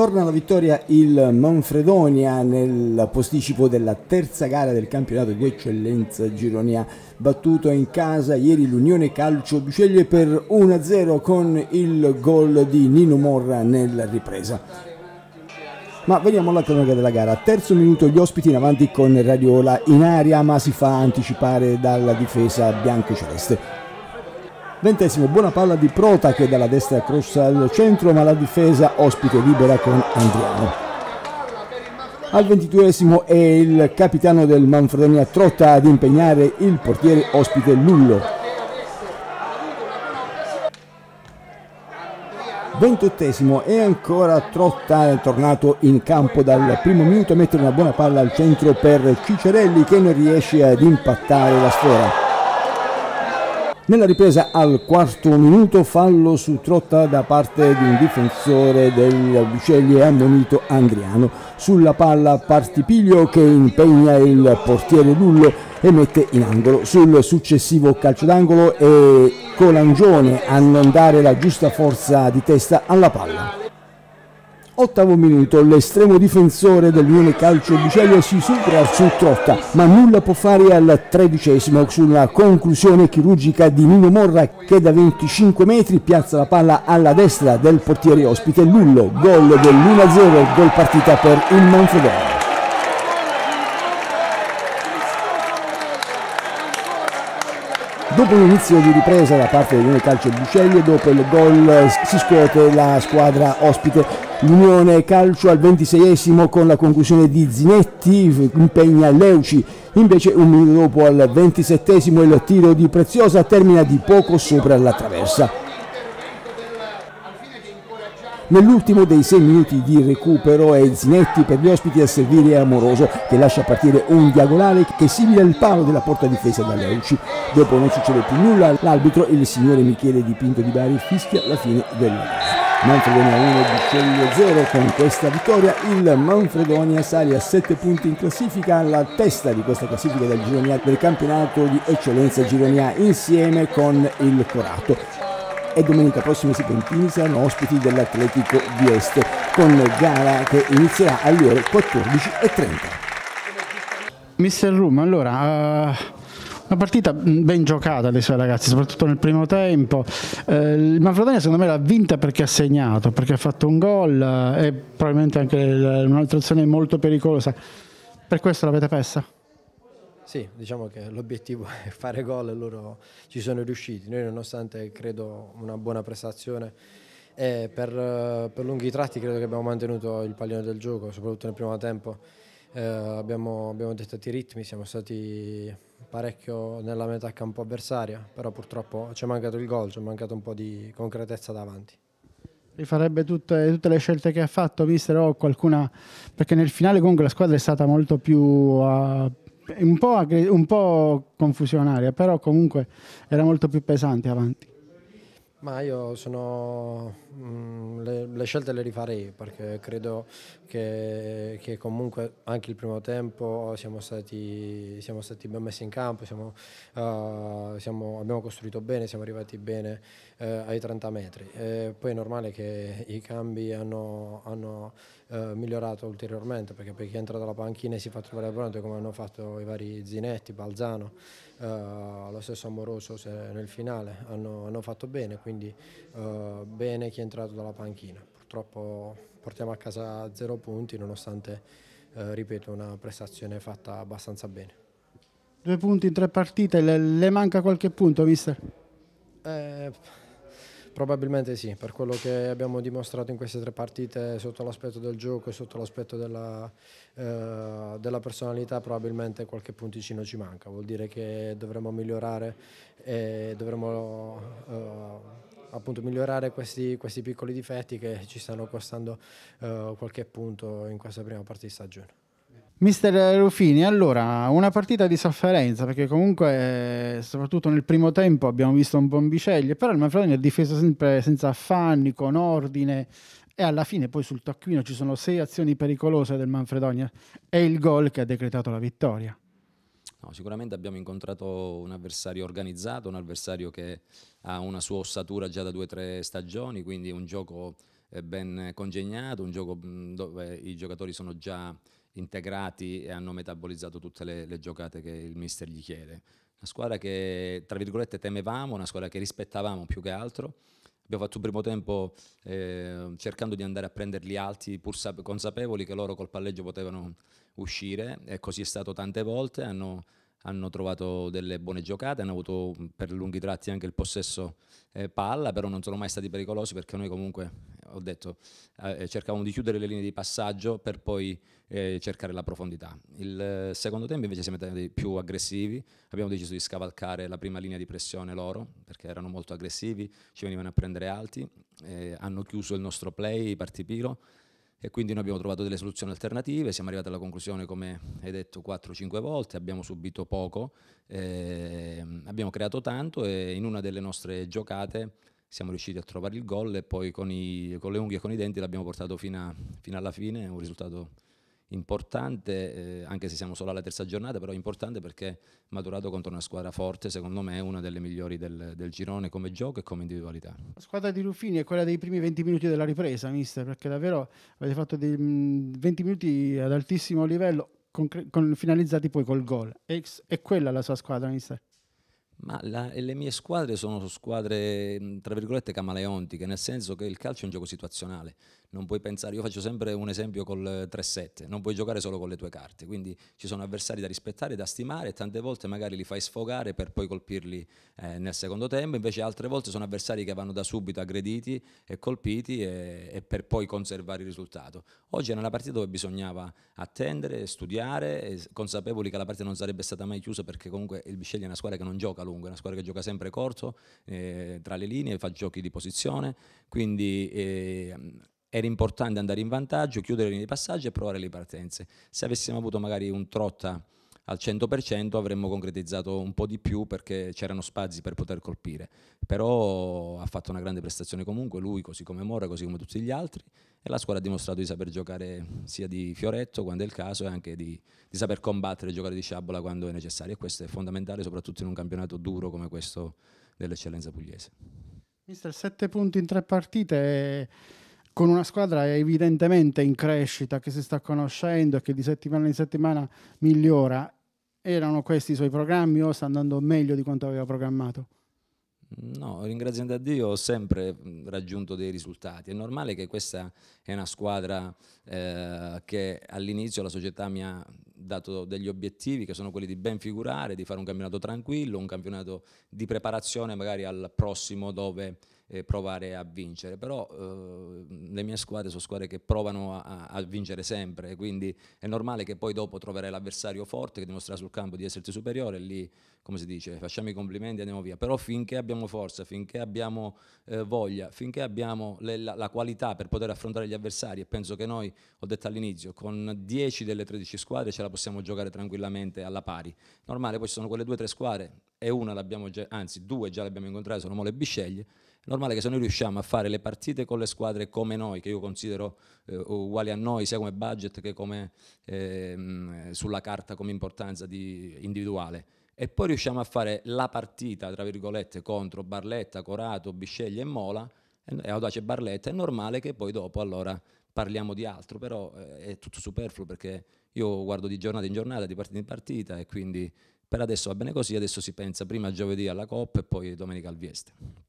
Torna la vittoria il Manfredonia nel posticipo della terza gara del campionato di eccellenza Gironia. Battuto in casa ieri l'Unione Calcio Biceglie per 1-0 con il gol di Nino Morra nella ripresa. Ma veniamo alla cronaca della gara. Terzo minuto gli ospiti in avanti con Radiola in aria ma si fa anticipare dalla difesa bianco-celeste. Ventesimo, buona palla di Prota che dalla destra cross al centro, ma la difesa ospite libera con Andriano. Al ventiduesimo è il capitano del Manfredonia Trotta ad impegnare il portiere ospite Lullo. Ventottesimo e ancora Trotta tornato in campo dal primo minuto a mettere una buona palla al centro per Cicerelli che non riesce ad impattare la sfera. Nella ripresa al quarto minuto fallo su Trotta da parte di un difensore del Albicelli e ammonito Andriano. Sulla palla Partipiglio che impegna il portiere Lullo e mette in angolo. Sul successivo calcio d'angolo è eh, Colangione a non dare la giusta forza di testa alla palla. Ottavo minuto, l'estremo difensore dell'Unione Calcio Bucelli si supera su Trotta, ma nulla può fare al tredicesimo sulla conclusione chirurgica di Nino Morra che da 25 metri piazza la palla alla destra del portiere ospite Lullo, gol dell'1-0, gol partita per il Manfredonia. Dopo l'inizio di ripresa da parte dell'Unione Calcio Bucelli e dopo il gol si scuote la squadra ospite L'Unione calcio al 26esimo con la conclusione di Zinetti, impegna Leuci. Invece un minuto dopo al 27esimo il tiro di Preziosa termina di poco sopra la traversa. Nell'ultimo dei sei minuti di recupero è Zinetti per gli ospiti a servire Amoroso che lascia partire un diagonale che simile al palo della porta difesa da Leuci. Dopo non succede più nulla, l'arbitro, il signore Michele Dipinto di Bari, fischia la fine del gara. Manfredonia 1 Bicello 0 con questa vittoria il Manfredonia sale a 7 punti in classifica alla testa di questa classifica del, Gironia, del campionato di eccellenza Gironia insieme con il Corato e domenica prossima si serpentini saranno ospiti dell'Atletico di Est con gara che inizierà alle ore 14.30 Mister Room, allora uh... Una partita mm, ben giocata dei suoi ragazzi, soprattutto nel primo tempo. Eh, il Manfredonia secondo me l'ha vinta perché ha segnato, perché ha fatto un gol eh, e probabilmente anche un'altra azione molto pericolosa. Per questo l'avete persa? Sì, diciamo che l'obiettivo è fare gol e loro ci sono riusciti. Noi nonostante credo una buona prestazione eh, per, eh, per lunghi tratti credo che abbiamo mantenuto il pallino del gioco, soprattutto nel primo tempo eh, abbiamo, abbiamo dettato i ritmi, siamo stati parecchio nella metà campo avversaria, però purtroppo ci è mancato il gol, ci è mancato un po' di concretezza davanti rifarebbe tutte, tutte, le scelte che ha fatto, mister, o qualcuna, perché nel finale comunque la squadra è stata molto più... Uh, un, po un po' confusionaria, però comunque era molto più pesante avanti. Ma io sono, mh, mm, le, le, scelte le rifarei perché credo che, che, comunque anche il primo tempo siamo stati, siamo stati ben messi in campo, siamo, uh, siamo, abbiamo costruito bene, siamo arrivati bene uh, ai 30 metri. E eh, poi è normale che i cambi hanno, hanno eh, migliorata ulteriormente perché per chi entra dalla panchina e si fa trovare pronto come hanno fatto i vari Zinetti, Balzano, eh, lo stesso Amoroso nel finale hanno, hanno, fatto bene, quindi eh, bene chi è entrato dalla panchina. Purtroppo portiamo a casa zero punti nonostante, eh, ripeto, una prestazione fatta abbastanza bene. Due punti in tre partite, le, le manca qualche punto mister? Eh, Probabilmente sì, per quello che abbiamo dimostrato in queste tre partite sotto l'aspetto del gioco e sotto l'aspetto della, eh, della, personalità probabilmente qualche punticino ci manca, vuol dire che dovremo migliorare e dovremo eh, appunto migliorare questi, questi, piccoli difetti che ci stanno costando eh, qualche punto in questa prima parte di stagione. Mister Ruffini, allora una partita di sofferenza perché comunque eh, soprattutto nel primo tempo abbiamo visto un bombicelli, però il Manfredini ha difeso sempre senza affanni, con ordine e alla fine poi sul taccuino ci sono sei azioni pericolose del Manfredonia e il gol che ha decretato la vittoria. No, sicuramente abbiamo incontrato un avversario organizzato, un avversario che ha una sua ossatura già da due o tre stagioni, quindi un gioco eh, ben congegnato, un gioco mm, dove i giocatori sono già integrati e hanno metabolizzato tutte le, le giocate che il mister gli chiede. Una squadra che, tra virgolette, temevamo, una squadra che rispettavamo più che altro. Abbiamo fatto un primo tempo eh, cercando di andare a prenderli alti, pur consapevoli che loro col palleggio potevano uscire, e così è stato tante volte. Hanno hanno trovato delle buone giocate, hanno avuto mm, per lunghi tratti anche il possesso eh, palla, però non sono mai stati pericolosi perché noi comunque, eh, ho detto, eh, eh, cercavamo di chiudere le linee di passaggio per poi eh, cercare la profondità. Il eh, secondo tempo invece siamo stati più aggressivi, abbiamo deciso di scavalcare la prima linea di pressione loro perché erano molto aggressivi, ci venivano a prendere alti, hanno chiuso il nostro play, i partipiro, e quindi noi abbiamo trovato delle soluzioni alternative, siamo arrivati alla conclusione, come hai detto, 4-5 volte, abbiamo subito poco, eh, abbiamo creato tanto e in una delle nostre giocate siamo riusciti a trovare il gol e poi con, i, con le unghie e con i denti l'abbiamo portato fino, a, fino alla fine, un risultato importante, eh, anche se siamo solo alla terza giornata, però importante perché maturato contro una squadra forte, secondo me è una delle migliori del, del, girone come gioco e come individualità. La squadra di Ruffini è quella dei primi 20 minuti della ripresa, mister, perché davvero avete fatto dei 20 mm, minuti ad altissimo livello, con, con, finalizzati poi col gol. È, è quella la sua squadra, mister? Ma la, le mie squadre sono squadre, tra virgolette, camaleontiche, nel senso che il calcio è un gioco situazionale. Non puoi pensare, io faccio sempre un esempio col 3-7, non puoi giocare solo con le tue carte, quindi ci sono avversari da rispettare, da stimare, e tante volte magari li fai sfogare per poi colpirli eh, nel secondo tempo, invece altre volte sono avversari che vanno da subito aggrediti e colpiti e, e per poi conservare il risultato. Oggi era una partita dove bisognava attendere, studiare, consapevoli che la partita non sarebbe stata mai chiusa perché comunque il Bisceglie è una squadra che non gioca lungo, è una squadra che gioca sempre corto, eh, tra le linee, fa giochi di posizione, quindi eh, era importante andare in vantaggio, chiudere le linee di passaggio e provare le partenze. Se avessimo avuto magari un Trotta al 100% avremmo concretizzato un po' di più perché c'erano spazi per poter colpire, però ha fatto una grande prestazione comunque lui, così come Mora, così come tutti gli altri e la squadra ha dimostrato di saper giocare sia di fioretto quando è il caso e anche di, di saper combattere e giocare di sciabola quando è necessario e questo è fondamentale soprattutto in un campionato duro come questo dell'eccellenza pugliese. Mister, sette punti in tre partite con una squadra evidentemente in crescita, che si sta conoscendo e che di settimana in settimana migliora. Erano questi i suoi programmi o sta andando meglio di quanto aveva programmato? No, ringraziando a Dio ho sempre raggiunto dei risultati. È normale che questa è una squadra eh, che all'inizio la società mi ha dato degli obiettivi che sono quelli di ben figurare, di fare un campionato tranquillo, un campionato di preparazione magari al prossimo dove eh, provare a vincere, però eh, le mie squadre sono squadre che provano a, a, vincere sempre, quindi è normale che poi dopo troverai l'avversario forte che dimostrerà sul campo di esserti superiore, e lì come si dice facciamo i complimenti e andiamo via, però finché abbiamo forza, finché abbiamo eh, voglia, finché abbiamo le, la, la, qualità per poter affrontare gli avversari e penso che noi, ho detto all'inizio, con 10 delle 13 squadre ce la possiamo giocare tranquillamente alla pari, normale poi ci sono quelle due o tre squadre e una l'abbiamo già, anzi due già le abbiamo incontrate, sono Mole e Bisceglie, è normale che se noi riusciamo a fare le partite con le squadre come noi, che io considero eh, uguali a noi sia come budget che come, eh, sulla carta come importanza di, individuale, e poi riusciamo a fare la partita, tra virgolette, contro Barletta, Corato, Bisceglie e Mola, e Audace Barletta, è normale che poi dopo allora parliamo di altro, però eh, è tutto superfluo perché io guardo di giornata in giornata, di partita in partita e quindi per adesso va bene così, adesso si pensa prima giovedì alla Coppa e poi domenica al Vieste.